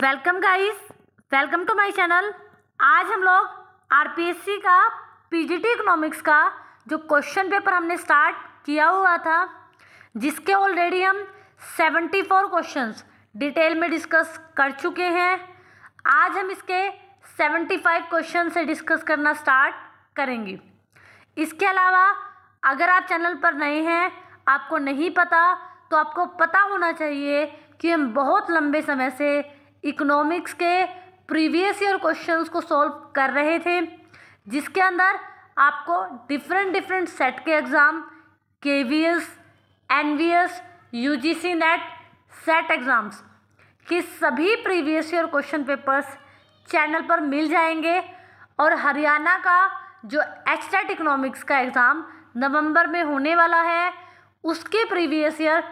welcome guys welcome to my channel आज हम लोग आरपीएससी का पीजीटी इकोनॉमिक्स का जो क्वेश्चन पेपर हमने स्टार्ट किया हुआ था जिसके ऑलरेडी हम 74 क्वेश्चंस डिटेल में डिस्कस कर चुके हैं आज हम इसके 75 क्वेश्चन से डिस्कस करना स्टार्ट करेंगे इसके अलावा अगर आप चैनल पर नए हैं आपको नहीं पता तो आपको पता होना चाहिए कि हम बहुत लंबे समय से इकोनॉमिक्स के प्रीवियस ईयर क्वेश्चंस को सॉल्व कर रहे थे जिसके अंदर आपको डिफरेंट डिफरेंट सेट के एग्ज़ाम के V S N V S U G C net set exams के सभी previous year question papers channel पर मिल जाएंगे और हरियाणा का जो एच टेट इकोनॉमिक्स का एग्ज़ाम नवंबर में होने वाला है उसके प्रीवियस ईयर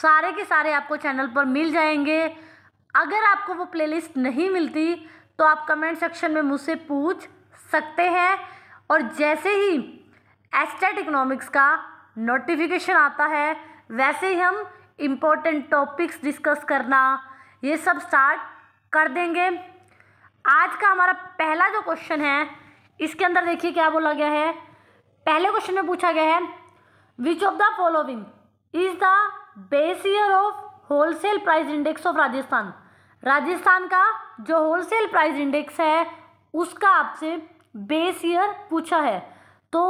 सारे के सारे आपको चैनल पर मिल जाएंगे अगर आपको वो प्लेलिस्ट नहीं मिलती तो आप कमेंट सेक्शन में मुझसे पूछ सकते हैं और जैसे ही एस्टेट इकोनॉमिक्स का नोटिफिकेशन आता है वैसे ही हम इम्पोर्टेंट टॉपिक्स डिस्कस करना ये सब स्टार्ट कर देंगे आज का हमारा पहला जो क्वेश्चन है इसके अंदर देखिए क्या बोला गया है पहले क्वेश्चन में पूछा गया है which of the following is the base year of wholesale price index of Rajasthan Rajasthan का जो होलसेल प्राइस इंडेक्स है उसका आपसे बेस ईयर पूछा है तो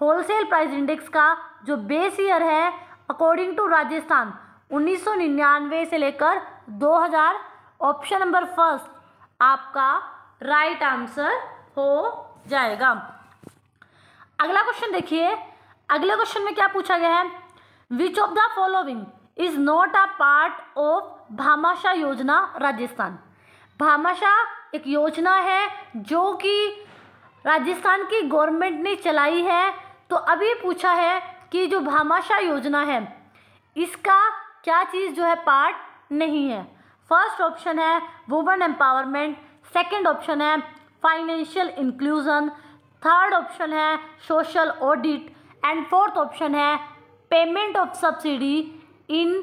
होलसेल प्राइस इंडेक्स का जो बेस ईयर है अकॉर्डिंग टू राजस्थान 1999 से लेकर 2000 ऑप्शन नंबर फर्स्ट आपका राइट आंसर हो जाएगा अगला क्वेश्चन देखिए अगले क्वेश्चन में क्या पूछा गया है which of the following is not a part of Bhamashah Yojana Rajasthan Bhamashah एक योजना है जो कि राजस्थान की गवर्नमेंट ने चलाई है तो अभी पूछा है कि जो भामाशाह योजना है इसका क्या चीज़ जो है पार्ट नहीं है फर्स्ट ऑप्शन है वुमेन एम्पावरमेंट सेकंड ऑप्शन है फाइनेंशियल इंक्लूजन थर्ड ऑप्शन है social audit and fourth option है payment of subsidy in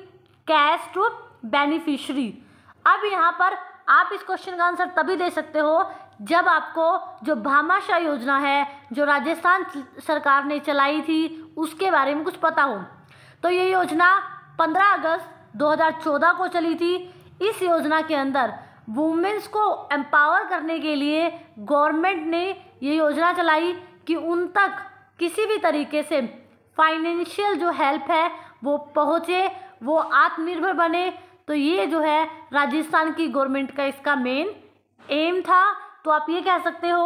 cash to beneficiary अब यहाँ पर आप इस क्वेश्चन का आंसर तभी दे सकते हो जब आपको जो भामाशाह योजना है जो राजस्थान सरकार ने चलाई थी उसके बारे में कुछ पता हो तो ये योजना 15 अगस्त 2014 को चली थी इस योजना के अंदर वुमेंस को एम्पावर करने के लिए गवर्नमेंट ने ये योजना चलाई कि उन तक किसी भी तरीके से फाइनेंशियल जो हेल्प है वो पहुँचे वो आत्मनिर्भर बने तो ये जो है राजस्थान की गवर्नमेंट का इसका मेन एम था तो आप ये कह सकते हो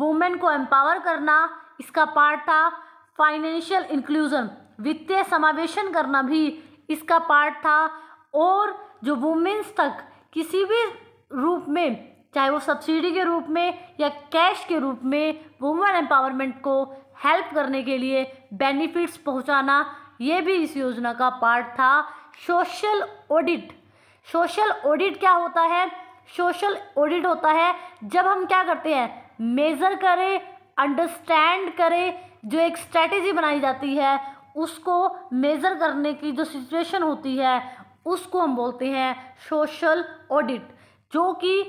वुमेन को एम्पावर करना इसका पार्ट था फाइनेंशियल इंक्लूजन वित्तीय समावेशन करना भी इसका पार्ट था और जो वुमेन्स तक किसी भी रूप में चाहे वो सब्सिडी के रूप में या कैश के रूप में वुमेन एम्पावरमेंट को हेल्प करने के लिए बेनिफिट्स पहुंचाना ये भी इस योजना का पार्ट था सोशल ऑडिट सोशल ऑडिट क्या होता है सोशल ऑडिट होता है जब हम क्या करते हैं मेज़र करें अंडरस्टैंड करें जो एक स्ट्रैटेजी बनाई जाती है उसको मेज़र करने की जो सिचुएशन होती है उसको हम बोलते हैं सोशल ऑडिट जो कि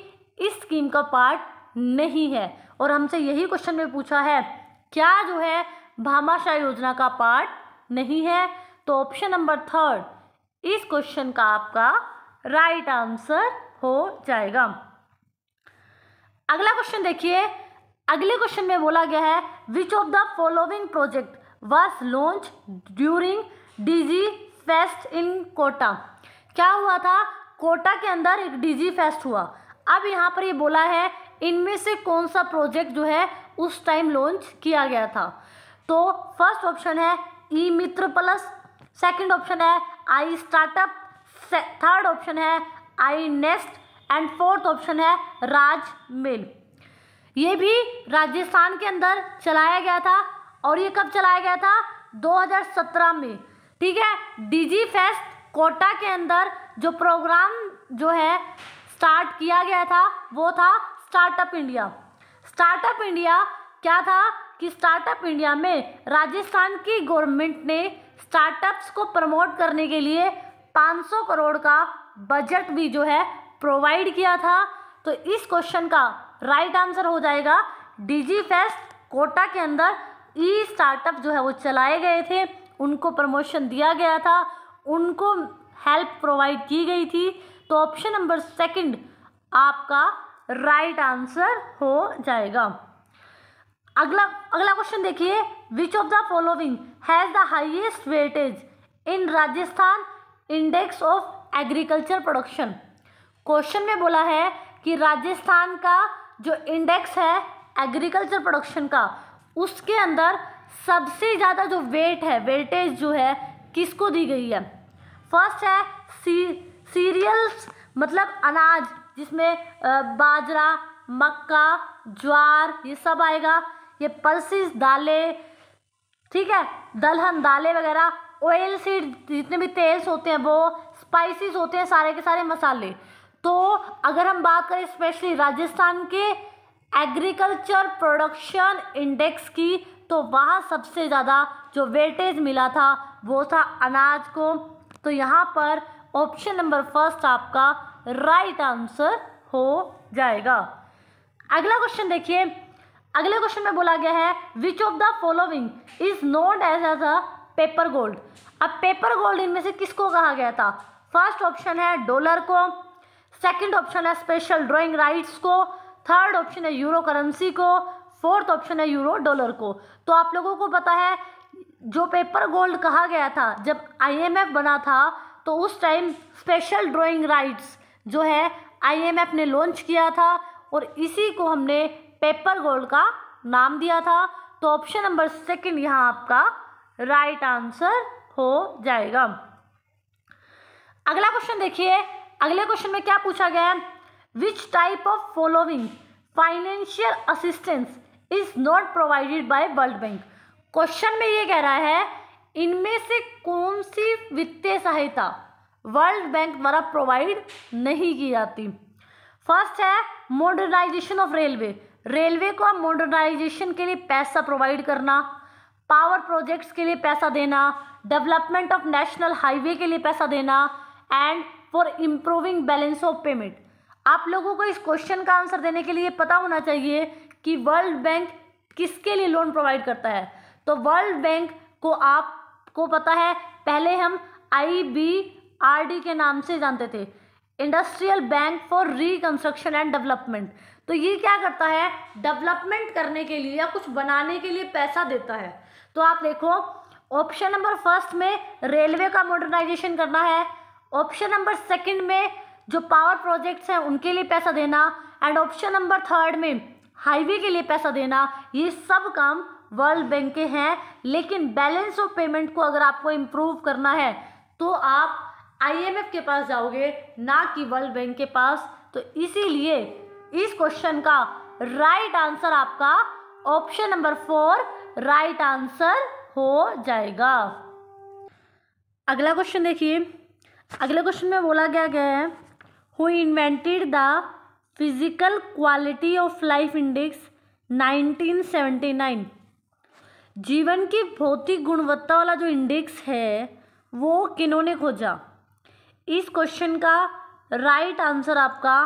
इस स्कीम का पार्ट नहीं है और हमसे यही क्वेश्चन में पूछा है क्या जो है भामाशाह योजना का पार्ट नहीं है तो ऑप्शन नंबर थर्ड इस क्वेश्चन का आपका राइट आंसर हो जाएगा अगला क्वेश्चन देखिए अगले क्वेश्चन में बोला गया है which of the following project was launch during digi fest in Kota क्या हुआ था कोटा के अंदर एक डीजी फेस्ट हुआ अब यहाँ पर ये बोला है इनमें से कौन सा प्रोजेक्ट जो है उस टाइम लॉन्च किया गया था तो फर्स्ट ऑप्शन है E Mitra plus second option है आई स्टार्टअप थर्ड ऑप्शन है I nest and fourth option है राज मिल ये भी राजस्थान के अंदर चलाया गया था और ये कब चलाया गया था 2017 में ठीक है डीजी फेस्ट कोटा के अंदर जो प्रोग्राम जो है स्टार्ट किया गया था वो था स्टार्टअप इंडिया स्टार्टअप इंडिया क्या था कि स्टार्टअप इंडिया में राजस्थान की गवर्नमेंट ने स्टार्टअप्स को प्रमोट करने के लिए 500 करोड़ का बजट भी जो है प्रोवाइड किया था तो इस क्वेश्चन का राइट आंसर हो जाएगा डीजी फेस्ट कोटा के अंदर ई स्टार्टअप जो है वो चलाए गए थे उनको प्रमोशन दिया गया था उनको हेल्प प्रोवाइड की गई थी तो ऑप्शन नंबर सेकंड आपका राइट आंसर हो जाएगा अगला अगला क्वेश्चन देखिए which of the following has the highest weightage in Rajasthan index of agriculture production question में बोला है कि राजस्थान का जो इंडेक्स है एग्रीकल्चर प्रोडक्शन का उसके अंदर सबसे ज़्यादा जो वेट है वेटेज जो है किसको दी गई है फर्स्ट है सी सीरियल्स मतलब अनाज जिसमें बाजरा मक्का ज्वार ये सब आएगा ये पल्सिस दालें ठीक है दलहन दालें वगैरह ऑयल सीड जितने भी तेल्स होते हैं वो स्पाइसीज होते हैं सारे के सारे मसाले तो अगर हम बात करें स्पेशली राजस्थान के एग्रीकल्चर प्रोडक्शन इंडेक्स की तो वहाँ सबसे ज़्यादा जो वेटेज मिला था वो था अनाज को तो यहाँ पर ऑप्शन नंबर फर्स्ट आपका राइट आंसर हो जाएगा अगला क्वेश्चन देखिए अगले क्वेश्चन में बोला गया है which of the following is not as as a paper gold अब पेपर गोल्ड इनमें से किसको कहा गया था फर्स्ट ऑप्शन है डॉलर को सेकंड ऑप्शन है स्पेशल ड्राइंग राइट्स को थर्ड ऑप्शन है यूरो करेंसी को फोर्थ ऑप्शन है यूरो डॉलर को तो आप लोगों को पता है जो पेपर गोल्ड कहा गया था जब आईएमएफ बना था तो उस टाइम स्पेशल ड्राइंग राइट्स जो है आईएमएफ ने लॉन्च किया था और इसी को हमने पेपर गोल्ड का नाम दिया था तो ऑप्शन नंबर सेकंड यहाँ आपका राइट आंसर हो जाएगा अगला क्वेश्चन देखिए अगले क्वेश्चन में क्या पूछा गया है which type of following financial assistance is not provided by world bank question में ये कह रहा है इनमें से कौन सी वित्तीय सहायता वर्ल्ड बैंक द्वारा प्रोवाइड नहीं की जाती फर्स्ट है मॉडर्नाइजेशन ऑफ रेलवे रेलवे को मॉडर्नाइजेशन के लिए पैसा प्रोवाइड करना पावर प्रोजेक्ट्स के लिए पैसा देना डेवलपमेंट ऑफ नेशनल हाईवे के लिए पैसा देना and for improving balance of payment आप लोगों को इस क्वेश्चन का आंसर देने के लिए पता होना चाहिए कि वर्ल्ड बैंक किसके लिए लोन प्रोवाइड करता है तो वर्ल्ड बैंक को आपको पता है पहले हम आई बी आर डी के नाम से जानते थे industrial bank for reconstruction and development तो ये क्या करता है डेवलपमेंट करने के लिए या कुछ बनाने के लिए पैसा देता है तो आप देखो ऑप्शन नंबर फर्स्ट में रेलवे का मॉडर्नाइजेशन करना है ऑप्शन नंबर सेकंड में जो पावर प्रोजेक्ट्स हैं उनके लिए पैसा देना एंड ऑप्शन नंबर थर्ड में हाईवे के लिए पैसा देना ये सब काम वर्ल्ड बैंक के हैं लेकिन बैलेंस ऑफ पेमेंट को अगर आपको इम्प्रूव करना है तो आप आईएमएफ के पास जाओगे ना कि वर्ल्ड बैंक के पास तो इसीलिए इस क्वेश्चन का राइट right आंसर आपका option number four right answer हो जाएगा अगला क्वेश्चन देखिए अगले क्वेश्चन में बोला क्या गया है who invented the physical quality of life index 1979 जीवन की भौतिक गुणवत्ता वाला जो इंडेक्स है वो किन्होंने खोजा इस क्वेश्चन का राइट right आंसर आपका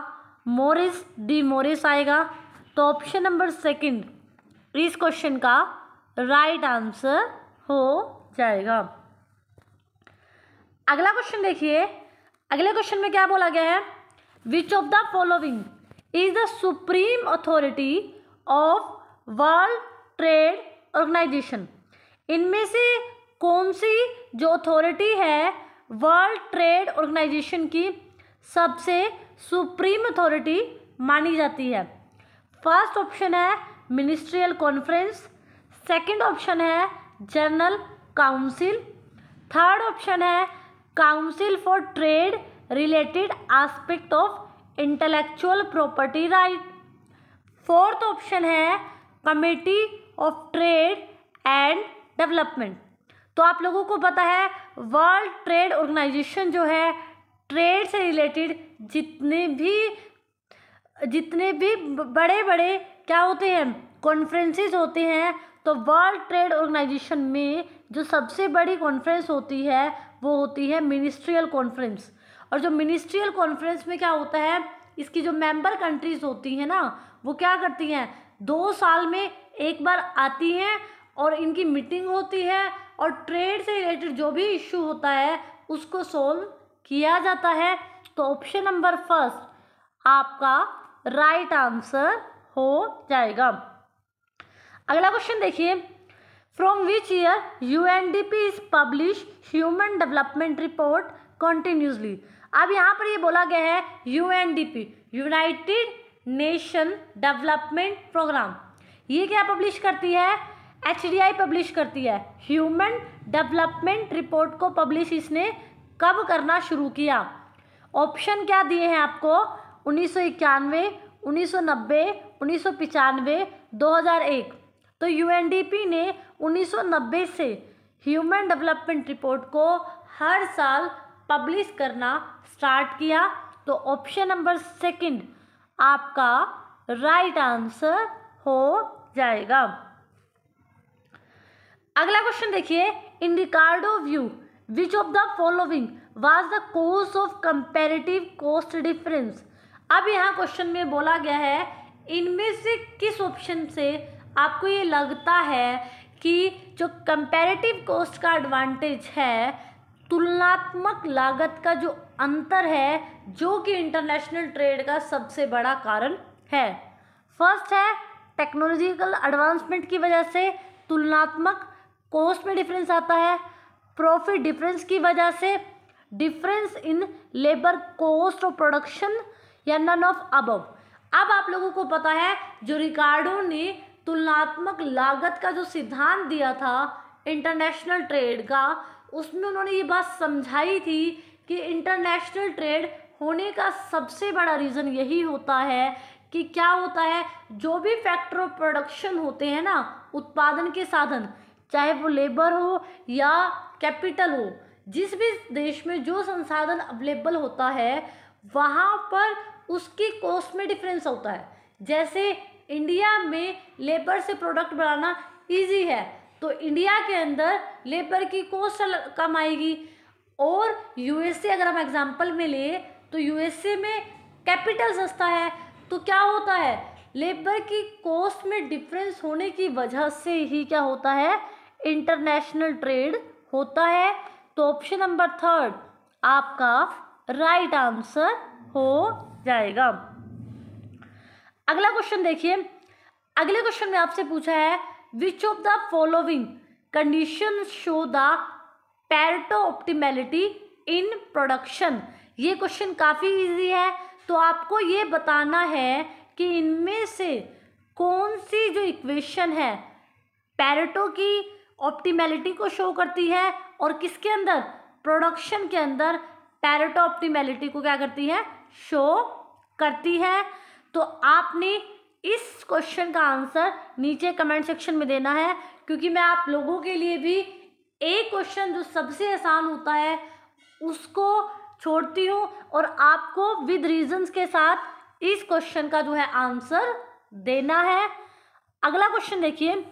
मोरिस डी मोरिस आएगा तो ऑप्शन नंबर सेकंड इस क्वेश्चन का राइट आंसर हो जाएगा अगला क्वेश्चन देखिए अगले क्वेश्चन में क्या बोला गया है which of the following is the supreme authority of world trade organisation इनमें से कौन सी जो अथॉरिटी है वर्ल्ड ट्रेड ऑर्गेनाइजेशन की सबसे सुप्रीम अथॉरिटी मानी जाती है फर्स्ट ऑप्शन है मिनिस्ट्रियल कॉन्फ्रेंस सेकंड ऑप्शन है जनरल काउंसिल थर्ड ऑप्शन है council for trade related aspect of intellectual property right fourth option है committee of trade and development तो आप लोगों को पता है वर्ल्ड ट्रेड ऑर्गेनाइजेशन जो है ट्रेड से रिलेटेड जितने भी जितने भी बड़े बड़े क्या होते हैं कॉन्फ्रेंसेस होते हैं तो वर्ल्ड ट्रेड ऑर्गेनाइजेशन में जो सबसे बड़ी कॉन्फ्रेंस होती है वो होती है मिनिस्ट्रियल कॉन्फ्रेंस और जो मिनिस्ट्रियल कॉन्फ्रेंस में क्या होता है इसकी जो मेंबर कंट्रीज होती हैं ना वो क्या करती हैं दो साल में एक बार आती हैं और इनकी मीटिंग होती है और ट्रेड से रिलेटेड जो भी इश्यू होता है उसको सोल्व किया जाता है तो ऑप्शन नंबर फर्स्ट आपका राइट right आंसर हो जाएगा अगला क्वेश्चन देखिए from which year U N D P is publish human development report continuously अब यहाँ पर ये बोला गया है U N D P united nation development programme ये क्या पब्लिश करती है एच डी आई पब्लिश करती है ह्यूमन डेवलपमेंट रिपोर्ट को पब्लिश इसने कब करना शुरू किया ऑप्शन क्या दिए हैं आपको उन्नीस सौ इक्यानवे उन्नीस सौ नब्बे उन्नीस सौ पचानवे दो हज़ार एक तो यूएनडीपी ने 1990 से ह्यूमन डेवलपमेंट रिपोर्ट को हर साल पब्लिश करना स्टार्ट किया तो ऑप्शन नंबर सेकंड आपका राइट आंसर हो जाएगा अगला क्वेश्चन देखिए in Ricardo view which of the following was the cause of comparative cost difference अब यहाँ क्वेश्चन में बोला गया है इनमें से किस ऑप्शन से आपको ये लगता है कि जो कंपैरेटिव कॉस्ट का एडवांटेज है तुलनात्मक लागत का जो अंतर है जो कि इंटरनेशनल ट्रेड का सबसे बड़ा कारण है फर्स्ट है टेक्नोलॉजिकल एडवांसमेंट की वजह से तुलनात्मक कॉस्ट में डिफरेंस आता है प्रॉफिट डिफरेंस की वजह से डिफरेंस इन लेबर कॉस्ट और प्रोडक्शन या नन ऑफ अबव अब आप लोगों को पता है जो रिकार्डो ने तुलनात्मक लागत का जो सिद्धांत दिया था इंटरनेशनल ट्रेड का उसमें उन्होंने ये बात समझाई थी कि इंटरनेशनल ट्रेड होने का सबसे बड़ा रीज़न यही होता है कि क्या होता है जो भी फैक्टर ऑफ प्रोडक्शन होते हैं ना उत्पादन के साधन चाहे वो लेबर हो या कैपिटल हो जिस भी देश में जो संसाधन अवेलेबल होता है वहाँ पर उसकी कॉस्ट में डिफरेंस होता है जैसे इंडिया में लेबर से प्रोडक्ट बनाना इजी है तो इंडिया के अंदर लेबर की कॉस्ट कम आएगी और यूएसए अगर हम एग्जाम्पल में ले तो यूएसए में कैपिटल सस्ता है तो क्या होता है लेबर की कॉस्ट में डिफरेंस होने की वजह से ही क्या होता है इंटरनेशनल ट्रेड होता है तो ऑप्शन नंबर थर्ड आपका राइट right आंसर हो जाएगा अगला क्वेश्चन देखिए अगले क्वेश्चन में आपसे पूछा है which of the following condition show the Pareto optimality in production ये क्वेश्चन काफ़ी इजी है तो आपको ये बताना है कि इनमें से कौन सी जो इक्वेशन है पैरेटो की ऑप्टिमेलिटी को शो करती है और किसके अंदर प्रोडक्शन के अंदर पैरेटो ऑप्टिमेलिटी को क्या करती है शो करती है तो आपने इस क्वेश्चन का आंसर नीचे कमेंट सेक्शन में देना है क्योंकि मैं आप लोगों के लिए भी एक क्वेश्चन जो सबसे आसान होता है उसको छोड़ती हूँ और आपको विद रीजंस के साथ इस क्वेश्चन का जो है आंसर देना है अगला क्वेश्चन देखिए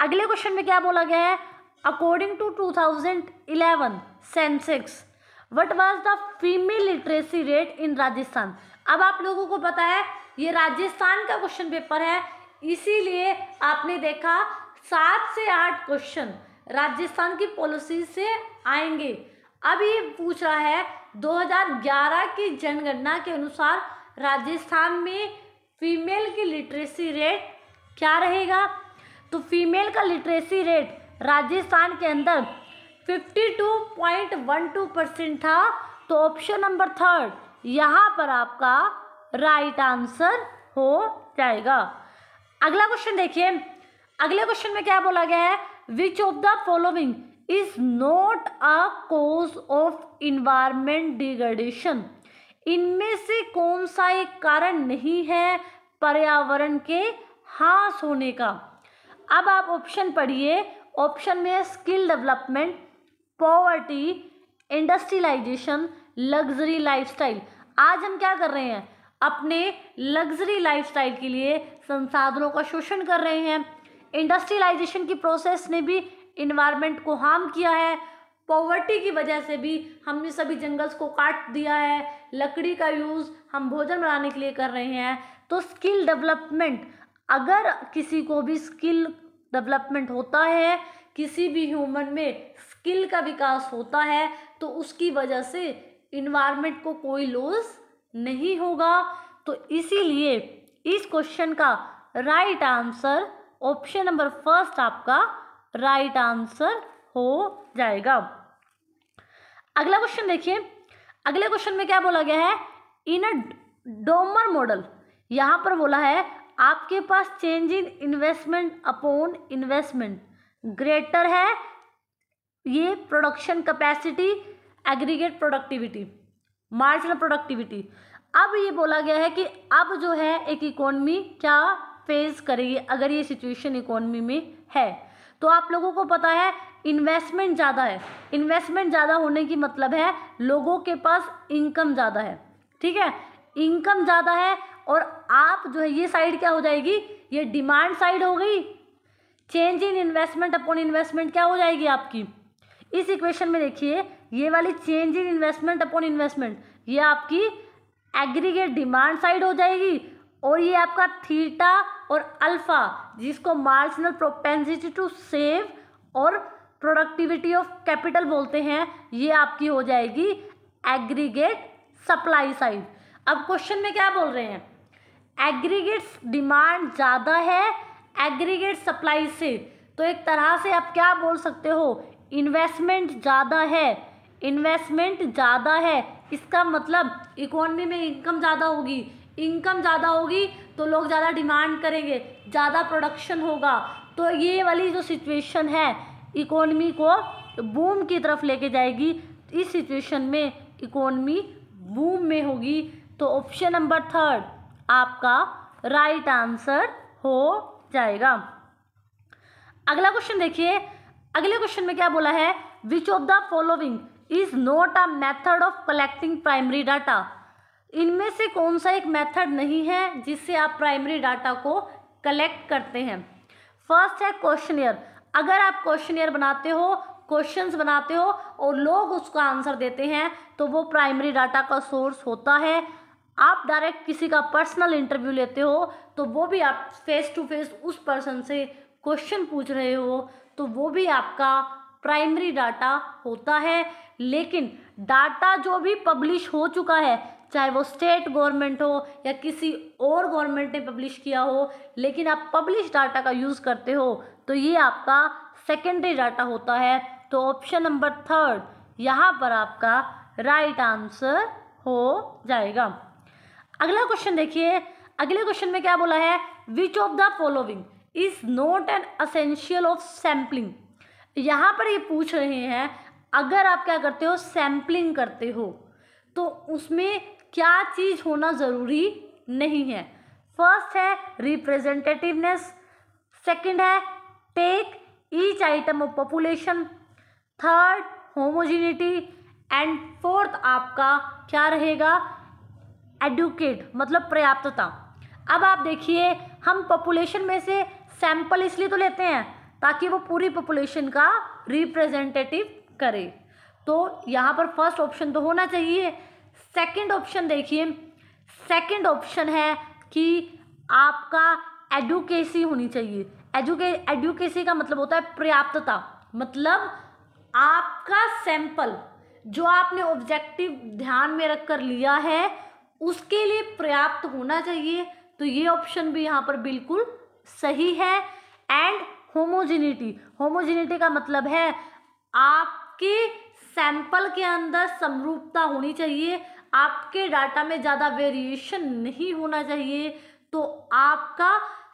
अगले क्वेश्चन में क्या बोला गया है according to 2011 census what was the female literacy rate in Rajasthan अब आप लोगों को पता है ये राजस्थान का क्वेश्चन पेपर है इसीलिए आपने देखा सात से आठ क्वेश्चन राजस्थान की पॉलिसी से आएंगे अब ये पूछ रहा है 2011 की जनगणना के अनुसार राजस्थान में फीमेल की लिटरेसी रेट क्या रहेगा तो फीमेल का लिटरेसी रेट राजस्थान के अंदर 52.12 परसेंट था तो ऑप्शन नंबर थर्ड यहाँ पर आपका राइट आंसर हो जाएगा अगला क्वेश्चन देखिए अगले क्वेश्चन में क्या बोला गया है which of the following is not a cause of environment degradation इनमें से कौन सा एक कारण नहीं है पर्यावरण के हास होने का अब आप ऑप्शन पढ़िए ऑप्शन में है skill development poverty industrialisation luxury lifestyle आज हम क्या कर रहे हैं अपने लग्जरी लाइफस्टाइल के लिए संसाधनों का शोषण कर रहे हैं इंडस्ट्रियलाइजेशन की प्रोसेस ने भी इन्वायरमेंट को हार्म किया है पॉवर्टी की वजह से भी हमने सभी जंगल्स को काट दिया है लकड़ी का यूज़ हम भोजन बनाने के लिए कर रहे हैं तो स्किल डेवलपमेंट अगर किसी को भी स्किल डेवलपमेंट होता है किसी भी ह्यूमन में स्किल का विकास होता है तो उसकी वजह से इन्वायरमेंट को कोई लॉस नहीं होगा तो इसीलिए इस क्वेश्चन का right answer option number first आपका राइट आंसर हो जाएगा अगला क्वेश्चन देखिए अगले क्वेश्चन में क्या बोला गया है इन अ डोमर मॉडल यहां पर बोला है आपके पास change in investment upon investment greater है ये production capacity aggregate productivity marginal productivity अब ये बोला गया है कि अब जो है एक इकोनॉमी क्या फेस करेगी अगर ये सिचुएशन इकोनॉमी में है तो आप लोगों को पता है इन्वेस्टमेंट ज़्यादा है इन्वेस्टमेंट ज़्यादा होने की मतलब है लोगों के पास इनकम ज़्यादा है ठीक है इनकम ज़्यादा है और आप जो है ये साइड क्या हो जाएगी ये डिमांड साइड हो गई change in investment upon investment क्या हो जाएगी आपकी इस इक्वेशन में देखिए ये वाली change in investment upon investment ये आपकी एग्रीगेट डिमांड साइड हो जाएगी और ये आपका थीटा और अल्फा जिसको मार्जिनल प्रोपेंसिटी टू सेव और प्रोडक्टिविटी ऑफ कैपिटल बोलते हैं ये आपकी हो जाएगी एग्रीगेट सप्लाई साइड अब क्वेश्चन में क्या बोल रहे हैं एग्रीगेट डिमांड ज़्यादा है एग्रीगेट सप्लाई से तो एक तरह से आप क्या बोल सकते हो इन्वेस्टमेंट ज़्यादा है इन्वेस्टमेंट ज़्यादा है इसका मतलब इकोनमी में इनकम ज़्यादा होगी इनकम ज़्यादा होगी तो लोग ज़्यादा डिमांड करेंगे ज़्यादा प्रोडक्शन होगा तो ये वाली जो सिचुएशन है इकोनॉमी को बूम की तरफ लेके जाएगी इस सिचुएशन में इकोनमी बूम में होगी तो ऑप्शन नंबर थर्ड आपका राइट आंसर हो जाएगा अगला क्वेश्चन देखिए अगले क्वेश्चन में क्या बोला है which of the following is not a method of collecting primary data इनमें से कौन सा एक मेथड नहीं है जिससे आप प्राइमरी डाटा को कलेक्ट करते हैं फर्स्ट है क्वेश्चनियर अगर आप क्वेश्चनियर बनाते हो क्वेश्चंस बनाते हो और लोग उसका आंसर देते हैं तो वो प्राइमरी डाटा का सोर्स होता है आप डायरेक्ट किसी का पर्सनल इंटरव्यू लेते हो तो वो भी आप फेस टू फेस उस पर्सन से क्वेश्चन पूछ रहे हो तो वो भी आपका प्राइमरी डाटा होता है लेकिन डाटा जो भी पब्लिश हो चुका है चाहे वो स्टेट गवर्नमेंट हो या किसी और गवर्नमेंट ने पब्लिश किया हो लेकिन आप पब्लिश डाटा का यूज़ करते हो तो ये आपका सेकेंडरी डाटा होता है तो ऑप्शन नंबर थर्ड यहाँ पर आपका राइट right आंसर हो जाएगा अगला क्वेश्चन देखिए अगले क्वेश्चन में क्या बोला है which of the following is not an essential of sampling यहाँ पर ये पूछ रहे हैं अगर आप क्या करते हो सैम्पलिंग करते हो तो उसमें क्या चीज़ होना ज़रूरी नहीं है फर्स्ट है रिप्रेजेंटेटिवनेस सेकंड है take each item of population third homogeneity and fourth आपका क्या रहेगा एडुकेट मतलब पर्याप्तता अब आप देखिए हम पॉपुलेशन में से सैंपल इसलिए तो लेते हैं ताकि वो पूरी पॉपुलेशन का रिप्रेजेंटेटिव करे तो यहाँ पर फर्स्ट ऑप्शन तो होना चाहिए सेकंड ऑप्शन देखिए सेकंड ऑप्शन है कि आपका एडुकेसी होनी चाहिए एजुके एडुकेसी का मतलब होता है पर्याप्तता मतलब आपका सैंपल जो आपने ऑब्जेक्टिव ध्यान में रख कर लिया है उसके लिए पर्याप्त होना चाहिए तो ये ऑप्शन भी यहाँ पर बिल्कुल सही है एंड होमोजिनिटी होमोजिनिटी का मतलब है आपके सैंपल के अंदर समरूपता होनी चाहिए आपके डाटा में ज़्यादा वेरिएशन नहीं होना चाहिए तो आपका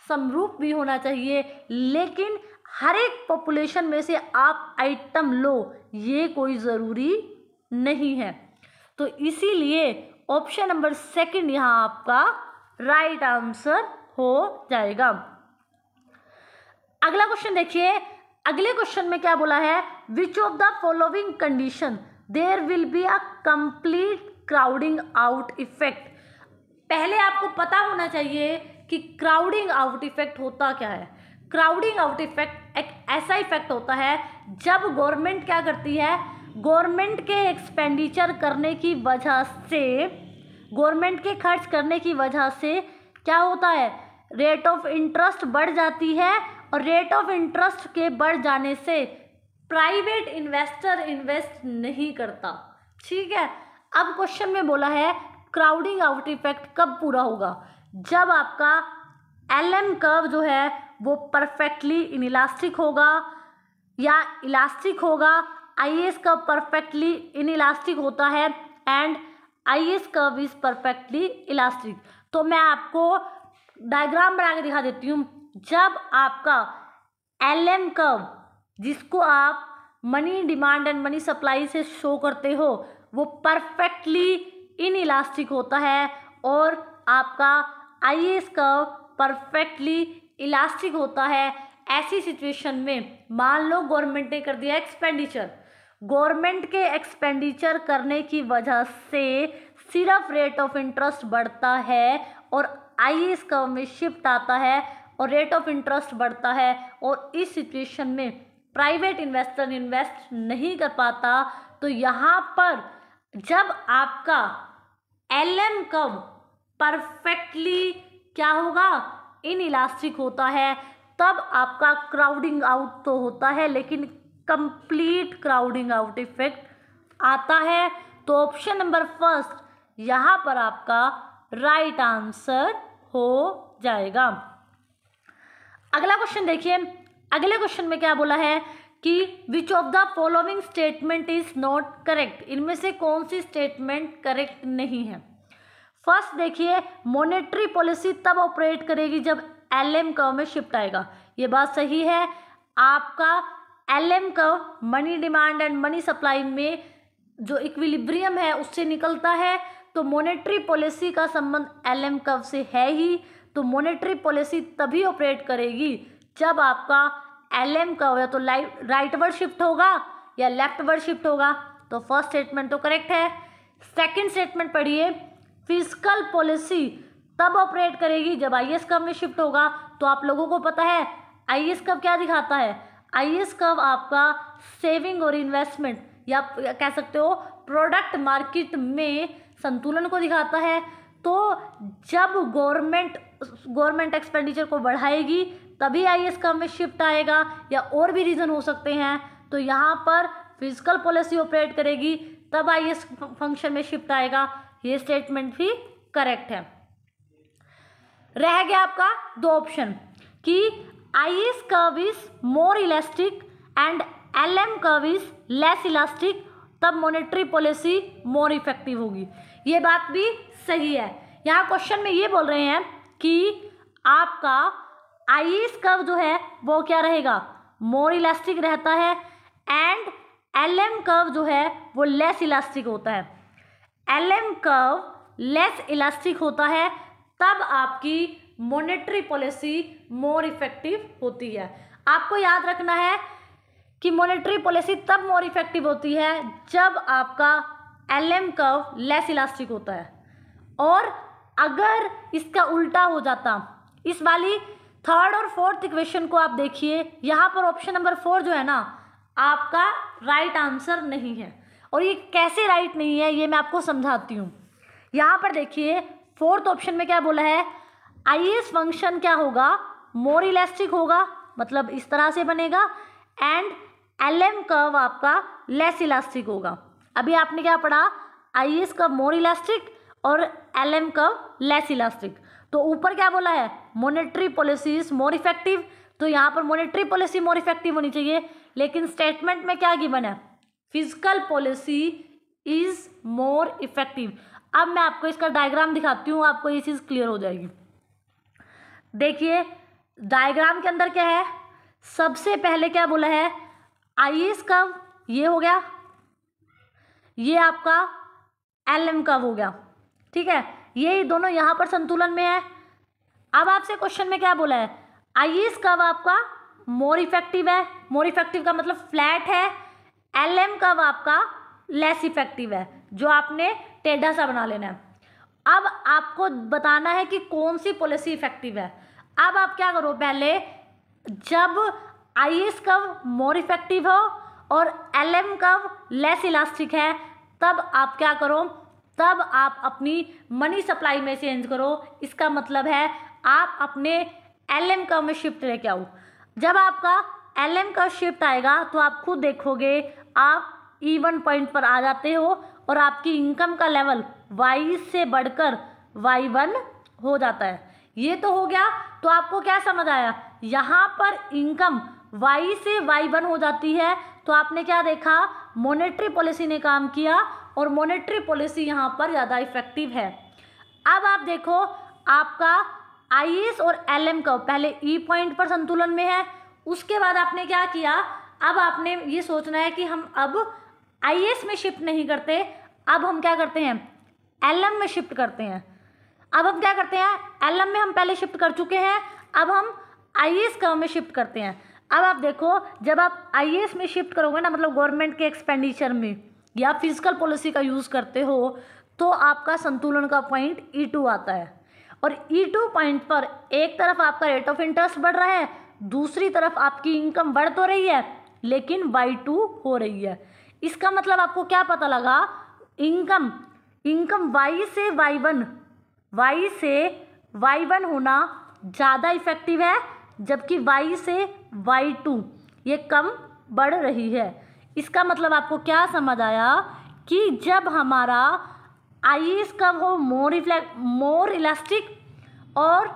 समरूप भी होना चाहिए लेकिन हर एक पॉपुलेशन में से आप आइटम लो ये कोई ज़रूरी नहीं है तो इसीलिए ऑप्शन नंबर सेकंड यहाँ आपका राइट right आंसर हो जाएगा अगला क्वेश्चन देखिए अगले क्वेश्चन में क्या बोला है which of the following condition there will be a complete crowding out effect पहले आपको पता होना चाहिए कि क्राउडिंग आउट इफेक्ट होता क्या है क्राउडिंग आउट इफेक्ट एक ऐसा इफेक्ट होता है जब गवर्नमेंट क्या करती है गवर्नमेंट के एक्सपेंडिचर करने की वजह से गवर्नमेंट के खर्च करने की वजह से क्या होता है रेट ऑफ इंटरेस्ट बढ़ जाती है और रेट ऑफ इंटरेस्ट के बढ़ जाने से प्राइवेट इन्वेस्टर इन्वेस्ट नहीं करता ठीक है अब क्वेश्चन में बोला है क्राउडिंग आउट इफेक्ट कब पूरा होगा जब आपका एल एम कर्व जो है वो परफेक्टली इनइलास्टिक होगा या इलास्टिक होगा I S curve perfectly inelastic होता है and I S curve is perfectly elastic तो मैं आपको डायग्राम बना के दिखा देती हूँ जब आपका एल एम कर्व जिसको आप money demand and money supply से शो करते हो वो परफेक्टली इन इलास्टिक होता है और आपका I S curve perfectly elastic होता है ऐसी सिचुएशन में मान लो गवर्नमेंट ने कर दिया एक्सपेंडिचर गवर्नमेंट के एक्सपेंडिचर करने की वजह से सिर्फ रेट ऑफ इंटरेस्ट बढ़ता है और आई एस कर्व में शिफ्ट आता है और रेट ऑफ इंटरेस्ट बढ़ता है और इस सिचुएशन में प्राइवेट इन्वेस्टर इन्वेस्ट नहीं कर पाता तो यहाँ पर जब आपका एल एम कर्व परफेक्टली क्या होगा इन इलास्टिक होता है तब आपका क्राउडिंग आउट तो होता है लेकिन कंप्लीट क्राउडिंग आउट इफेक्ट आता है तो ऑप्शन नंबर फर्स्ट यहाँ पर आपका राइट right आंसर हो जाएगा अगला क्वेश्चन देखिए अगले क्वेश्चन में क्या बोला है कि which of the following statement is not correct इनमें से कौन सी स्टेटमेंट करेक्ट नहीं है फर्स्ट देखिए मॉनेटरी पॉलिसी तब ऑपरेट करेगी जब एल एम कर्व में शिफ्ट आएगा ये बात सही है आपका L M curve money demand and money supply में जो इक्विलिब्रियम है उससे निकलता है तो मॉनेटरी पॉलिसी का संबंध एल एम कर्व से है ही तो मॉनेटरी पॉलिसी तभी ऑपरेट करेगी जब आपका एल एम हो या तो राइट वर्ड शिफ्ट होगा या लेफ्ट वर्ड शिफ्ट होगा तो फर्स्ट स्टेटमेंट तो करेक्ट है सेकंड स्टेटमेंट पढ़िए फिजिकल पॉलिसी तब ऑपरेट करेगी जब आई एस में शिफ्ट होगा तो आप लोगों को पता है आई एस क्या दिखाता है आई एस आपका सेविंग और इन्वेस्टमेंट या कह सकते हो प्रोडक्ट मार्केट में संतुलन को दिखाता है तो जब गवर्नमेंट गवर्नमेंट एक्सपेंडिचर को बढ़ाएगी तभी आई एस का में शिफ्ट आएगा या और भी रीज़न हो सकते हैं तो यहाँ पर फिजिकल पॉलिसी ऑपरेट करेगी तब आई एस फंक्शन में शिफ्ट आएगा ये स्टेटमेंट भी करेक्ट है रह गया आपका दो ऑप्शन कि I S curve is more elastic and L M curve is less elastic तब मॉनेटरी पॉलिसी मोर इफेक्टिव होगी ये बात भी सही है यहाँ क्वेश्चन में ये बोल रहे हैं कि आपका आईस कर्व जो है वो क्या रहेगा मोर इलास्टिक रहता है एंड एल एम कर्व जो है वो लेस इलास्टिक होता है L M curve less elastic होता है तब आपकी मॉनेटरी पॉलिसी मोर इफेक्टिव होती है आपको याद रखना है कि मॉनेटरी पॉलिसी तब मोर इफेक्टिव होती है जब आपका L M curve less elastic होता है और अगर इसका उल्टा हो जाता इस वाली थर्ड और फोर्थ इक्वेशन को आप देखिए यहाँ पर ऑप्शन नंबर फोर जो है ना आपका राइट right आंसर नहीं है और ये कैसे राइट right नहीं है ये मैं आपको समझाती हूँ यहाँ पर देखिए फोर्थ ऑप्शन में क्या बोला है आई फंक्शन क्या होगा मोर इलास्टिक होगा मतलब इस तरह से बनेगा एंड एल एम कर्व आपका लेस इलास्टिक होगा अभी आपने क्या पढ़ा I S curve more elastic और एल एम का लेस इलास्टिक तो ऊपर क्या बोला है monetary policy is more effective तो यहाँ पर मोनिट्री पॉलिसी मोर इफेक्टिव होनी चाहिए लेकिन स्टेटमेंट में क्या गिवन है fiscal policy is more effective अब मैं आपको इसका डायग्राम दिखाती हूँ आपको ये चीज़ क्लियर हो जाएगी देखिए डायग्राम के अंदर क्या है सबसे पहले क्या बोला है आई एस कव ये हो गया ये आपका एल एम कव हो गया ठीक है ये दोनों यहाँ पर संतुलन में है अब आपसे क्वेश्चन में क्या बोला है आईस कब आपका मोर इफेक्टिव है मोर इफेक्टिव का मतलब फ्लैट है एल एम कब आपका लेस इफेक्टिव है जो आपने टेढ़ा सा बना लेना है अब आपको बताना है कि कौन सी पॉलिसी इफेक्टिव है अब आप क्या करो पहले जब आईस कब मोर इफेक्टिव हो और L M curve less elastic है तब आप क्या करो तब आप अपनी मनी सप्लाई में चेंज करो इसका मतलब है आप अपने एल एम का में शिफ्ट लेके आओ जब आपका एल एम का शिफ्ट आएगा तो आप खुद देखोगे आप ईवन पॉइंट पर आ जाते हो और आपकी इनकम का लेवल वाई से बढ़कर वाई वन हो जाता है ये तो हो गया तो आपको क्या समझ आया यहाँ पर इनकम वाई से वाई वन हो जाती है तो आपने क्या देखा मॉनेटरी पॉलिसी ने काम किया और मॉनेटरी पॉलिसी यहाँ पर ज़्यादा इफेक्टिव है अब आप देखो आपका आई e और एल का पहले ई e पॉइंट पर संतुलन में है उसके बाद आपने क्या किया अब आपने ये सोचना है कि हम अब आई e में शिफ्ट नहीं करते अब हम क्या करते हैं एल में शिफ्ट करते हैं अब हम क्या करते हैं एल में हम पहले शिफ्ट कर चुके हैं अब हम आई कव में शिफ्ट करते हैं अब आप देखो जब आप आई में शिफ्ट करोगे ना मतलब गवर्नमेंट के एक्सपेंडिचर में या फिजिकल पॉलिसी का यूज़ करते हो तो आपका संतुलन का पॉइंट ई e टू आता है और ई e टू पॉइंट पर एक तरफ आपका रेट ऑफ इंटरेस्ट बढ़ रहा है दूसरी तरफ आपकी इनकम बढ़ तो रही है लेकिन Y2 टू हो रही है इसका मतलब आपको क्या पता लगा इनकम इनकम वाई से वाई वन वाई से वाई वन होना ज़्यादा इफेक्टिव है जबकि वाई से वाई टू ये कम बढ़ रही है इसका मतलब आपको क्या समझ आया कि जब हमारा आईस कब हो मोर इफ्लेक्ट मोर इलास्टिक और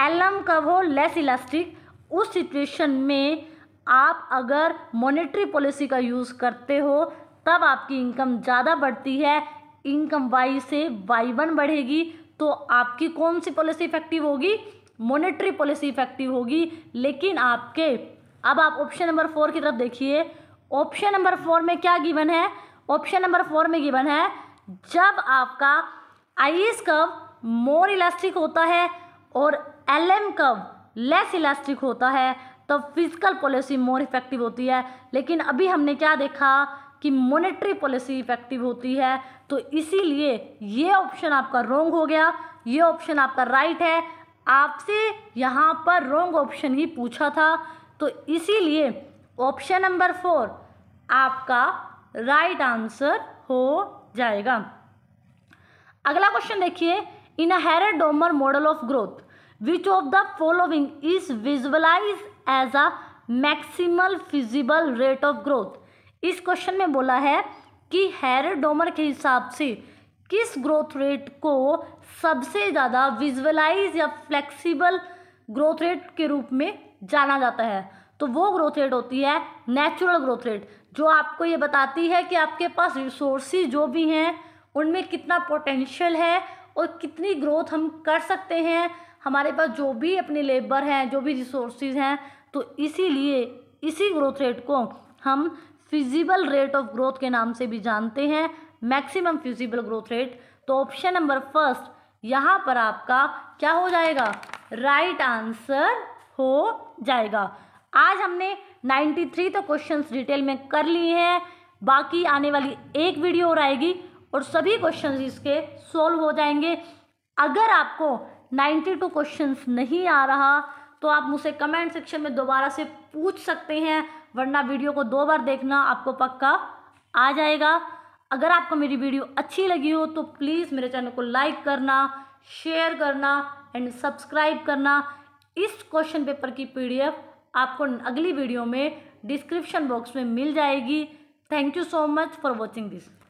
एलम कब हो लेस इलास्टिक उस सिचुएशन में आप अगर मॉनेटरी पॉलिसी का यूज़ करते हो तब आपकी इनकम ज़्यादा बढ़ती है इनकम वाई से वाई वन बढ़ेगी तो आपकी कौन सी पॉलिसी इफेक्टिव होगी मॉनेटरी पॉलिसी इफेक्टिव होगी लेकिन आपके अब आप ऑप्शन नंबर फोर की तरफ देखिए ऑप्शन नंबर फोर में क्या गिवन है ऑप्शन नंबर फोर में गिवन है जब आपका आईस कव मोर इलास्टिक होता है और एलएम कव लेस इलास्टिक होता है तो फिजिकल पॉलिसी मोर इफेक्टिव होती है लेकिन अभी हमने क्या देखा कि मोनिट्री पॉलिसी इफेक्टिव होती है तो इसीलिए ये ऑप्शन आपका रोंग हो गया ये ऑप्शन आपका राइट right है आपसे यहाँ पर रोंग ऑप्शन ही पूछा था तो इसीलिए ऑप्शन नंबर फोर आपका राइट आंसर हो जाएगा अगला क्वेश्चन देखिए in a Domar model of growth which of the following is visualize as a maximal feasible rate of growth इस क्वेश्चन में बोला है कि हैरे डोमर के हिसाब से किस ग्रोथ रेट को सबसे ज़्यादा विजुअलाइज या फ्लेक्सिबल ग्रोथ रेट के रूप में जाना जाता है तो वो ग्रोथ रेट होती है नेचुरल ग्रोथ रेट जो आपको ये बताती है कि आपके पास रिसोर्सेज जो भी हैं उनमें कितना पोटेंशियल है और कितनी ग्रोथ हम कर सकते हैं हमारे पास जो भी अपने लेबर हैं जो भी रिसोर्सेज हैं तो इसीलिए इसी ग्रोथ रेट को हम फिजिबल रेट ऑफ ग्रोथ के नाम से भी जानते हैं मैक्सिमम फिजिबल ग्रोथ रेट तो ऑप्शन नंबर फर्स्ट यहाँ पर आपका क्या हो जाएगा राइट right आंसर हो जाएगा आज हमने 93 तो क्वेश्चंस डिटेल में कर लिए हैं बाकी आने वाली एक वीडियो और आएगी और सभी क्वेश्चंस इसके सॉल्व हो जाएंगे अगर आपको 92 क्वेश्चंस नहीं आ रहा तो आप मुझसे कमेंट सेक्शन में दोबारा से पूछ सकते हैं वरना वीडियो को दो बार देखना आपको पक्का आ जाएगा अगर आपको मेरी वीडियो अच्छी लगी हो तो प्लीज़ मेरे चैनल को लाइक करना शेयर करना एंड सब्सक्राइब करना इस क्वेश्चन पेपर की पीडीएफ आपको अगली वीडियो में डिस्क्रिप्शन बॉक्स में मिल जाएगी thank you so much for watching this